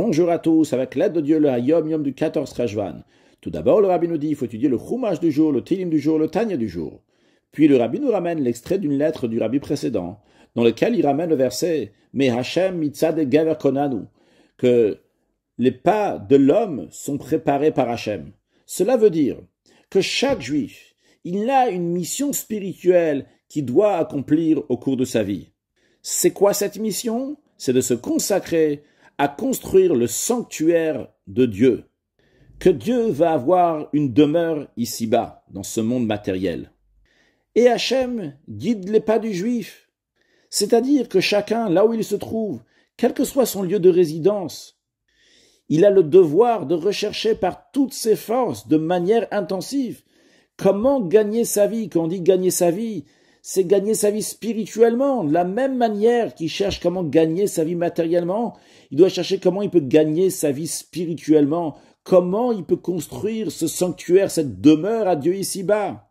Bonjour à tous, avec l'aide de Dieu, le Yom Yom du 14 Rajvan. Tout d'abord, le rabbi nous dit il faut étudier le Chumash du jour, le Tilim du jour, le Tanya du jour. Puis le rabbi nous ramène l'extrait d'une lettre du rabbi précédent, dans lequel il ramène le verset Mais Hashem mitzade konanu, que les pas de l'homme sont préparés par Hashem. Cela veut dire que chaque juif, il a une mission spirituelle qui doit accomplir au cours de sa vie. C'est quoi cette mission C'est de se consacrer à construire le sanctuaire de Dieu, que Dieu va avoir une demeure ici-bas, dans ce monde matériel. Et Hachem guide les pas du juif, c'est-à-dire que chacun, là où il se trouve, quel que soit son lieu de résidence, il a le devoir de rechercher par toutes ses forces, de manière intensive, comment gagner sa vie. Quand on dit gagner sa vie, c'est gagner sa vie spirituellement. De la même manière qu'il cherche comment gagner sa vie matériellement, il doit chercher comment il peut gagner sa vie spirituellement, comment il peut construire ce sanctuaire, cette demeure à Dieu ici-bas.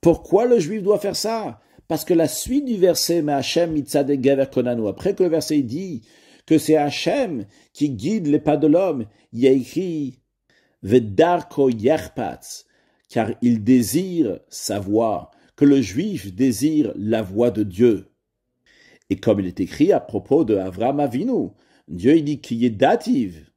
Pourquoi le juif doit faire ça Parce que la suite du verset, mais Hachem Gever Konanu, après que le verset dit que c'est Hachem qui guide les pas de l'homme, il y a écrit Vedarko yerpatz » car il désire savoir que le juif désire la voix de Dieu. Et comme il est écrit à propos de Avram Avinu, Dieu il dit qu'il est dative,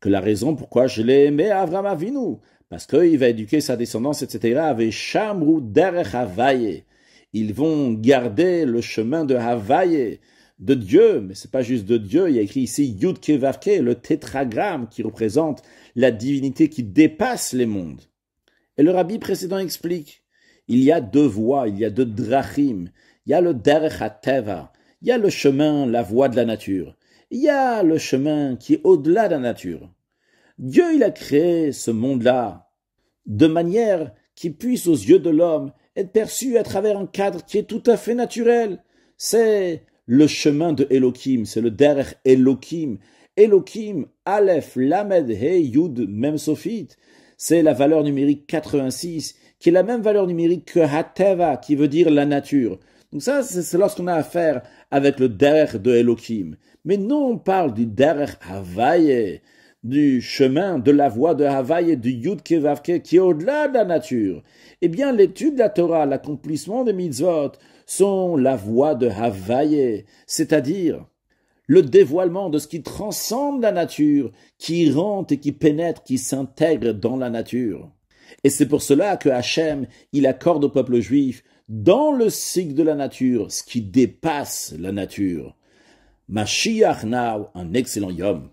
que la raison pourquoi je l'ai aimé Avram Avinu, parce qu'il va éduquer sa descendance, etc., avec Shamru Derech Havaye. Ils vont garder le chemin de Havaye, de Dieu, mais c'est pas juste de Dieu, il y a écrit ici Yud Kevavke, le tétragramme qui représente la divinité qui dépasse les mondes. Et le rabbi précédent explique il y a deux voies, il y a deux drachim. Il y a le derech teva, il y a le chemin, la voie de la nature. Il y a le chemin qui est au-delà de la nature. Dieu, il a créé ce monde-là de manière qui puisse, aux yeux de l'homme, être perçu à travers un cadre qui est tout à fait naturel. C'est le chemin de Elohim, c'est le derech Elohim. Elohim, Aleph, Lamed, Hey, Yud, Memsophit. C'est la valeur numérique 86 qui est la même valeur numérique que Hateva, qui veut dire la nature. Donc ça, c'est lorsqu'on a affaire avec le der de Elohim. Mais non, on parle du der Havaye, du chemin, de la voie de Havaye, du Yud Kevavke, qui est au-delà de la nature. Eh bien, l'étude de la Torah, l'accomplissement des mitzvot, sont la voie de Havaye, c'est-à-dire le dévoilement de ce qui transcende la nature, qui rentre et qui pénètre, qui s'intègre dans la nature. Et c'est pour cela que Hachem, il accorde au peuple juif, dans le cycle de la nature, ce qui dépasse la nature. Mashiach now, un excellent yom.